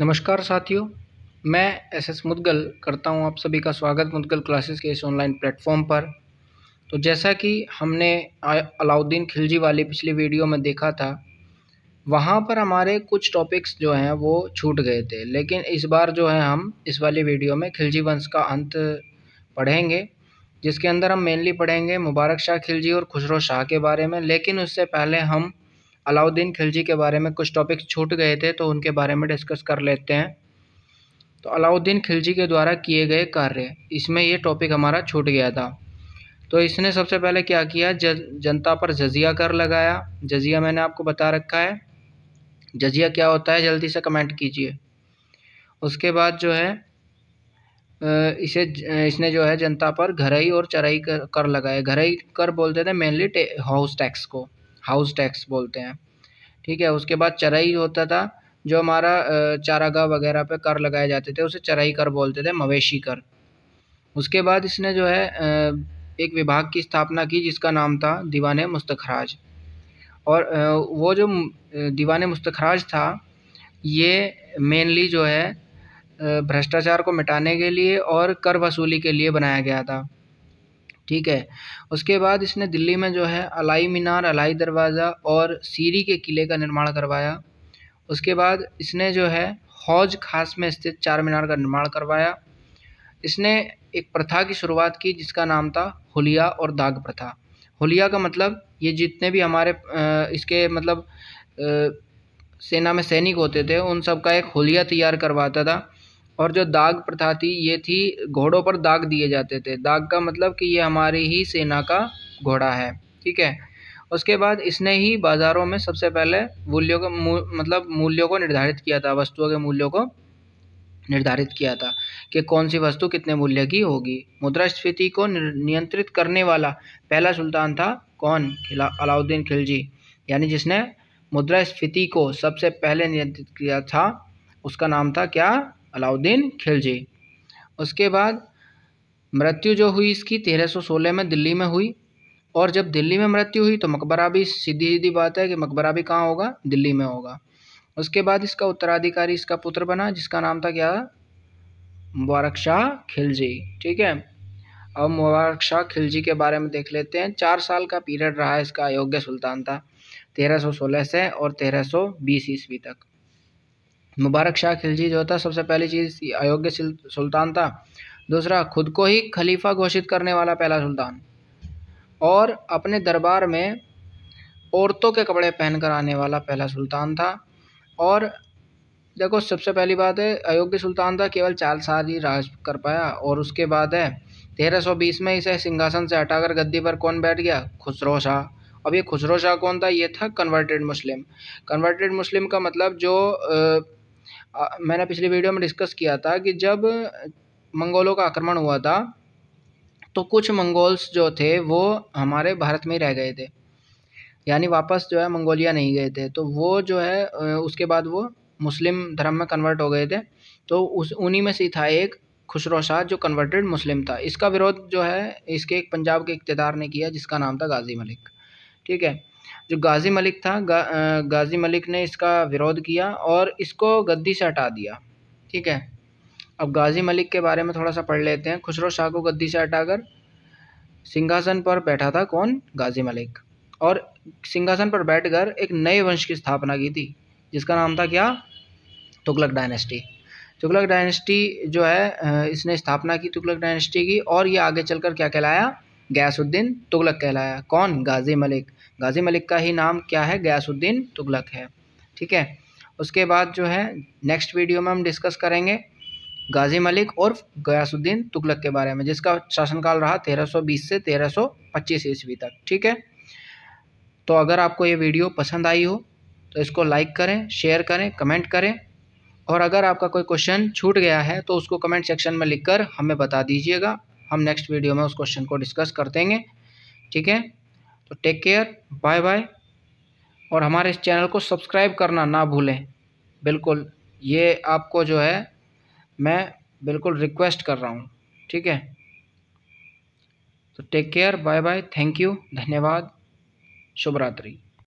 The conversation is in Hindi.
नमस्कार साथियों मैं एस एस मुदगल करता हूं आप सभी का स्वागत मुदगल क्लासेस के इस ऑनलाइन प्लेटफॉर्म पर तो जैसा कि हमने अलाउद्दीन खिलजी वाली पिछली वीडियो में देखा था वहां पर हमारे कुछ टॉपिक्स जो हैं वो छूट गए थे लेकिन इस बार जो है हम इस वाली वीडियो में खिलजी वंश का अंत पढ़ेंगे जिसके अंदर हम मेनली पढ़ेंगे मुबारक शाह खिलजी और खुसरो शाह के बारे में लेकिन उससे पहले हम अलाउद्दीन खिलजी के बारे में कुछ टॉपिक्स छूट गए थे तो उनके बारे में डिस्कस कर लेते हैं तो अलाउद्दीन खिलजी के द्वारा किए गए कार्य इसमें ये टॉपिक हमारा छूट गया था तो इसने सबसे पहले क्या किया जनता पर जजिया कर लगाया जजिया मैंने आपको बता रखा है जजिया क्या होता है जल्दी से कमेंट कीजिए उसके बाद जो है इसे इसने जो है जनता पर घरई और चराई कर, कर लगाया घरई कर बोलते थे मेनली हाउस टैक्स को हाउस टैक्स बोलते हैं ठीक है उसके बाद चराई होता था जो हमारा चारागाह वगैरह पे कर लगाए जाते थे उसे चराई कर बोलते थे मवेशी कर उसके बाद इसने जो है एक विभाग की स्थापना की जिसका नाम था दीवान मुस्तखराज और वो जो दीवान मुस्तखराज था ये मेनली जो है भ्रष्टाचार को मिटाने के लिए और कर वसूली के लिए बनाया गया था ठीक है उसके बाद इसने दिल्ली में जो है अलाई मीनार अलाई दरवाज़ा और सीरी के किले का निर्माण करवाया उसके बाद इसने जो है हौज खास में स्थित चार मीनार का निर्माण करवाया इसने एक प्रथा की शुरुआत की जिसका नाम था होलिया और दाग प्रथा होलिया का मतलब ये जितने भी हमारे इसके मतलब सेना में सैनिक होते थे उन सब का एक होलिया तैयार करवाता था और जो दाग प्रथा थी ये थी घोड़ों पर दाग दिए जाते थे दाग का मतलब कि ये हमारी ही सेना का घोड़ा है ठीक है उसके बाद इसने ही बाज़ारों में सबसे पहले मूल्यों को मतलब मूल्यों को निर्धारित किया था वस्तुओं के मूल्यों को निर्धारित किया था कि कौन सी वस्तु कितने मूल्य की होगी मुद्रास्फीति को नियंत्रित करने वाला पहला सुल्तान था कौन अलाउद्दीन खिलजी यानी जिसने मुद्रास्फीति को सबसे पहले नियंत्रित किया था उसका नाम था क्या अलाउद्दीन खिलजी उसके बाद मृत्यु जो हुई इसकी 1316 में दिल्ली में हुई और जब दिल्ली में मृत्यु हुई तो मकबरा भी सीधी सीधी बात है कि मकबरा भी कहाँ होगा दिल्ली में होगा उसके बाद इसका उत्तराधिकारी इसका पुत्र बना जिसका नाम था क्या मुबारक शाह खिलजी ठीक है अब मुबारक शाह खिलजी के बारे में देख लेते हैं चार साल का पीरियड रहा इसका अयोग्य सुल्तान था 1316 से और 1320 सौ ईस्वी तक मुबारक शाह खिलजी जो था सबसे पहली चीज़ अयोग्य सुल्तान था दूसरा खुद को ही खलीफा घोषित करने वाला पहला सुल्तान और अपने दरबार में औरतों के कपड़े पहनकर आने वाला पहला सुल्तान था और देखो सबसे पहली बात है अयोग्य सुल्तान था केवल चार साल ही राज कर पाया और उसके बाद है 1320 में इसे सिंहासन से हटाकर गद्दी पर कौन बैठ गया खुसरो शाह अब ये खुसरो शाह कौन था ये था कन्वर्टेड मुस्लिम कन्वर्टेड मुस्लिम का मतलब जो मैंने पिछली वीडियो में डिस्कस किया था कि जब मंगोलों का आक्रमण हुआ था तो कुछ मंगोल्स जो थे वो हमारे भारत में रह गए थे यानी वापस जो है मंगोलिया नहीं गए थे तो वो जो है उसके बाद वो मुस्लिम धर्म में कन्वर्ट हो गए थे तो उस उन्हीं में से था एक खुशरो शाह जो कन्वर्टेड मुस्लिम था इसका विरोध जो है इसके एक पंजाब के इकतदार ने किया जिसका नाम था गाजी मलिक ठीक है जो गाज़ी मलिक था गा, गाज़ी मलिक ने इसका विरोध किया और इसको गद्दी से हटा दिया ठीक है अब गाज़ी मलिक के बारे में थोड़ा सा पढ़ लेते हैं खुसरो शाह को गद्दी से हटाकर सिंहासन पर बैठा था कौन गाज़ी मलिक और सिंहासन पर बैठकर एक नए वंश की स्थापना की थी जिसका नाम था क्या तुगलक डायनेस्टी तुगलक डायनेस्टी जो है इसने स्थापना की तुगलक डायनेस्टी की और ये आगे चलकर क्या कहलाया गयासुद्दीन तुगलक कहलाया कौन गाजी मलिक गाजी मलिक का ही नाम क्या है गयासुद्दीन तुगलक है ठीक है उसके बाद जो है नेक्स्ट वीडियो में हम डिस्कस करेंगे गाजी मलिक और गयासुद्दीन तुगलक के बारे में जिसका शासनकाल रहा 1320 से 1325 ईस्वी तक ठीक है तो अगर आपको ये वीडियो पसंद आई हो तो इसको लाइक करें शेयर करें कमेंट करें और अगर आपका कोई क्वेश्चन छूट गया है तो उसको कमेंट सेक्शन में लिखकर हमें बता दीजिएगा हम नेक्स्ट वीडियो में उस क्वेश्चन को डिस्कस कर देंगे ठीक है तो टेक केयर बाय बाय और हमारे इस चैनल को सब्सक्राइब करना ना भूलें बिल्कुल ये आपको जो है मैं बिल्कुल रिक्वेस्ट कर रहा हूँ ठीक है तो take care bye bye thank you धन्यवाद शुभ रात्रि